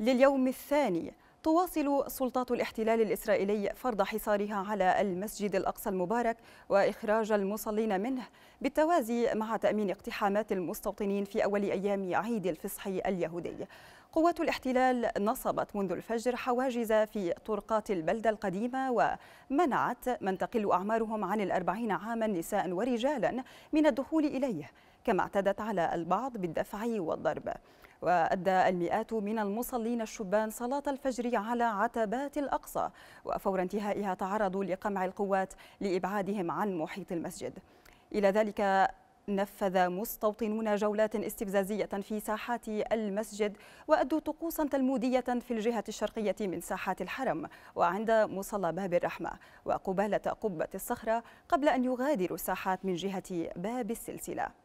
لليوم الثاني تواصل سلطات الاحتلال الإسرائيلي فرض حصارها على المسجد الأقصى المبارك وإخراج المصلين منه بالتوازي مع تأمين اقتحامات المستوطنين في أول أيام عيد الفصح اليهودي قوات الاحتلال نصبت منذ الفجر حواجز في طرقات البلدة القديمة ومنعت من تقل أعمارهم عن الأربعين عاما نساء ورجالا من الدخول إليه كما اعتدت على البعض بالدفع والضرب وأدى المئات من المصلين الشبان صلاة الفجر على عتبات الأقصى وفور انتهائها تعرضوا لقمع القوات لإبعادهم عن محيط المسجد إلى ذلك نفذ مستوطنون جولات استفزازية في ساحات المسجد وأدوا طقوسا تلمودية في الجهة الشرقية من ساحات الحرم وعند مصلى باب الرحمة وقبالة قبة الصخرة قبل أن يغادروا الساحات من جهة باب السلسلة